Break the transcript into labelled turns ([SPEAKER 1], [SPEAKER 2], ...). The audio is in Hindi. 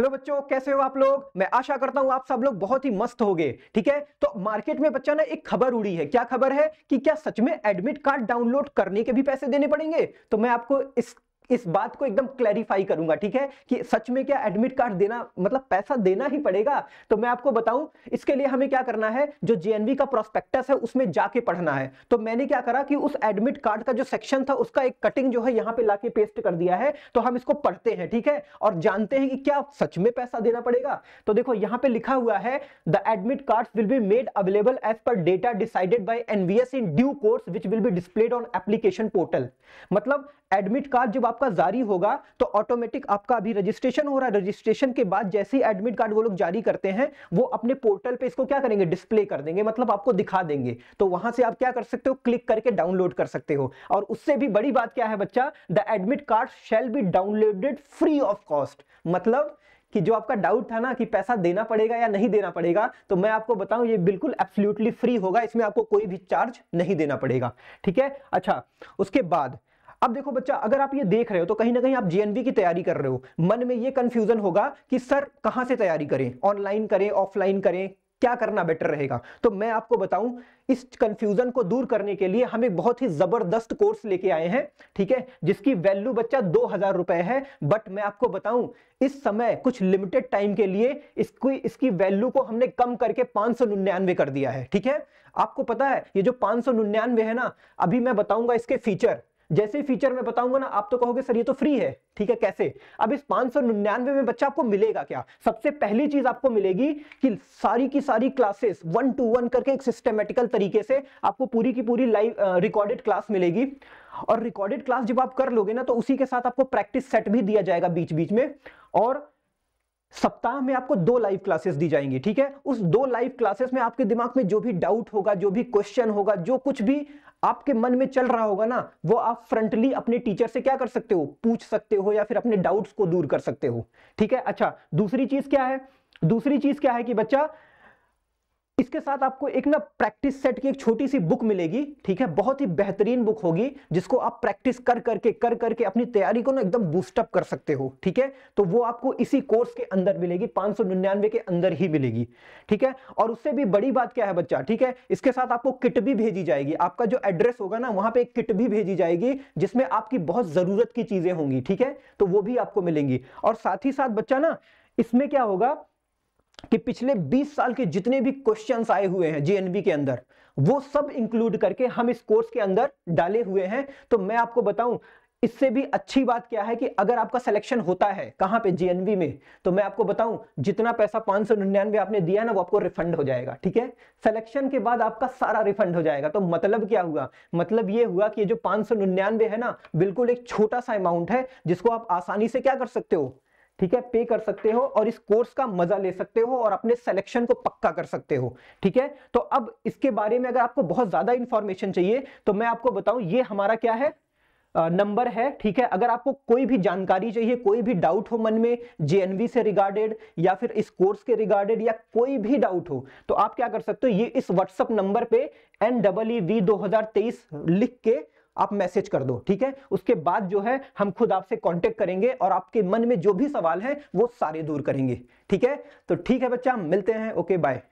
[SPEAKER 1] हेलो बच्चों कैसे हो आप लोग मैं आशा करता हूं आप सब लोग बहुत ही मस्त हो गए ठीक है तो मार्केट में बच्चा ना एक खबर उड़ी है क्या खबर है कि क्या सच में एडमिट कार्ड डाउनलोड करने के भी पैसे देने पड़ेंगे तो मैं आपको इस इस बात को एकदम क्लैरिफाई करूंगा ठीक है कि सच में क्या एडमिट कार्ड देना मतलब पैसा देना ही पड़ेगा तो मैं आपको बताऊं इसके लिए हमें क्या करना है जो जेएनवी का प्रोस्पेक्टस है उसमें जाके पढ़ना है तो मैंने क्या करा कि उस एडमिट कार्ड का जो सेक्शन था उसका एक कटिंग जो है यहाँ पे लाके पेस्ट कर दिया है तो हम इसको पढ़ते हैं ठीक है और जानते हैं कि क्या सच में पैसा देना पड़ेगा तो देखो यहाँ पे लिखा हुआ है the admit card will be made available as per date decided by NVS in due course which will be displayed on application portal मतलब एडमिट कार्ड जब आपका जारी होगा तो ऑटोमेटिक आपका अभी रजिस्ट्रेशन हो रहा है रजिस्ट्रेशन के बाद जैसे ही एडमिट कार्ड वो लोग जारी करते हैं वो अपने पोर्टल पे इसको क्या करेंगे डिस्प्ले कर देंगे मतलब आपको दिखा देंगे तो वहां से आप क्या कर सकते हो क्लिक करके डाउनलोड कर सकते हो और उससे भी बड़ी बात क्या है बच्चा the admit card shall be downloaded free of cost मतलब कि जो आपका डाउट था ना कि पैसा देना पड़ेगा या नहीं देना पड़ेगा तो मैं आपको बताऊं ये बिल्कुल एब्सोल्युटली फ्री होगा इसमें आपको कोई भी चार्ज नहीं देना पड़ेगा ठीक है अच्छा उसके बाद अब देखो बच्चा अगर आप ये देख रहे हो तो कहीं ना कहीं आप जेएनवी की तैयारी कर रहे हो मन में ये कंफ्यूजन होगा कि सर कहां से तैयारी करें ऑनलाइन करें ऑफलाइन करें क्या करना बेटर रहेगा तो मैं आपको बताऊं इस कंफ्यूजन को दूर करने के लिए हम एक बहुत ही जबरदस्त कोर्स लेके आए हैं ठीक है जिसकी वैल्यू बच्चा दो हजार रुपए है बट मैं आपको बताऊं इस समय कुछ लिमिटेड टाइम के लिए इसकी इसकी वैल्यू को हमने कम करके पांच सौ निन्यानवे कर दिया है ठीक है आपको पता है ये जो पांच सौ निन्यानवे है ना अभी मैं बताऊंगा इसके फीचर जैसे फीचर में बताऊंगा ना आप तो कहोगे सर ये तो फ्री है ठीक है कैसे अब इस पांच सौ निन्यानवे में बच्चा आपको मिलेगा क्या सबसे पहली चीज आपको मिलेगी कि सारी की सारी क्लासेस वन टू वन करके एक सिस्टमेटिकल तरीके से आपको पूरी की पूरी लाइव रिकॉर्डेड क्लास मिलेगी और रिकॉर्डेड क्लास जब आप कर लोगे ना तो उसी के साथ आपको प्रैक्टिस सेट भी दिया जाएगा बीच बीच में और सप्ताह में आपको दो लाइव क्लासेस दी जाएंगी ठीक है उस दो लाइव क्लासेस में आपके दिमाग में जो भी डाउट होगा जो भी क्वेश्चन होगा जो कुछ भी आपके मन में चल रहा होगा ना वो आप फ्रंटली अपने टीचर से क्या कर सकते हो पूछ सकते हो या फिर अपने डाउट्स को दूर कर सकते हो ठीक है अच्छा दूसरी चीज क्या है दूसरी चीज क्या है कि बच्चा इसके साथ आपको एक ना प्रैक्टिस सेट की एक छोटी सी बुक मिलेगी ठीक है बहुत ही बेहतरीन बुक होगी जिसको आप प्रैक्टिस कर करके कर करके अपनी तैयारी को ना एकदम बूस्टअप कर सकते हो ठीक है तो वो आपको इसी कोर्स के अंदर मिलेगी पांच के अंदर ही मिलेगी ठीक है और उससे भी बड़ी बात क्या है बच्चा ठीक है इसके साथ आपको किट भी भेजी जाएगी आपका जो एड्रेस होगा ना वहां पर एक किट भी भेजी जाएगी जिसमें आपकी बहुत जरूरत की चीजें होंगी ठीक है तो वो भी आपको मिलेंगी और साथ ही साथ बच्चा ना इसमें क्या होगा कि पिछले 20 साल के जितने भी क्वेश्चंस आए हुए हैं जेएनबी के अंदर वो सब इंक्लूड करके हम इस कोर्स के अंदर डाले हुए हैं तो मैं आपको बताऊं इससे भी अच्छी बात क्या है कि अगर आपका सिलेक्शन होता है कहां पे जेएनबी में तो मैं आपको बताऊं जितना पैसा पांच सौ निन्यानवे आपने दिया ना वो आपको रिफंड हो जाएगा ठीक है सिलेक्शन के बाद आपका सारा रिफंड हो जाएगा तो मतलब क्या हुआ मतलब ये हुआ कि जो पांच सौ निन्यानवे है ना बिल्कुल एक छोटा सा अमाउंट है जिसको आप आसानी से क्या कर सकते हो ठीक है पे कर सकते हो और इस कोर्स का मजा ले सकते हो और अपने सिलेक्शन को पक्का कर सकते हो ठीक है तो अब इसके बारे में अगर आपको बहुत ज्यादा इंफॉर्मेशन चाहिए तो मैं आपको बताऊं ये हमारा क्या है नंबर है ठीक है अगर आपको कोई भी जानकारी चाहिए कोई भी डाउट हो मन में जेएनवी से रिगार्डेड या फिर इस कोर्स के रिगार्डेड या कोई भी डाउट हो तो आप क्या कर सकते हो ये इस व्हाट्सअप नंबर पे एन डबल ई वी दो लिख के आप मैसेज कर दो ठीक है उसके बाद जो है हम खुद आपसे कॉन्टेक्ट करेंगे और आपके मन में जो भी सवाल है वो सारे दूर करेंगे ठीक है तो ठीक है बच्चा मिलते हैं ओके बाय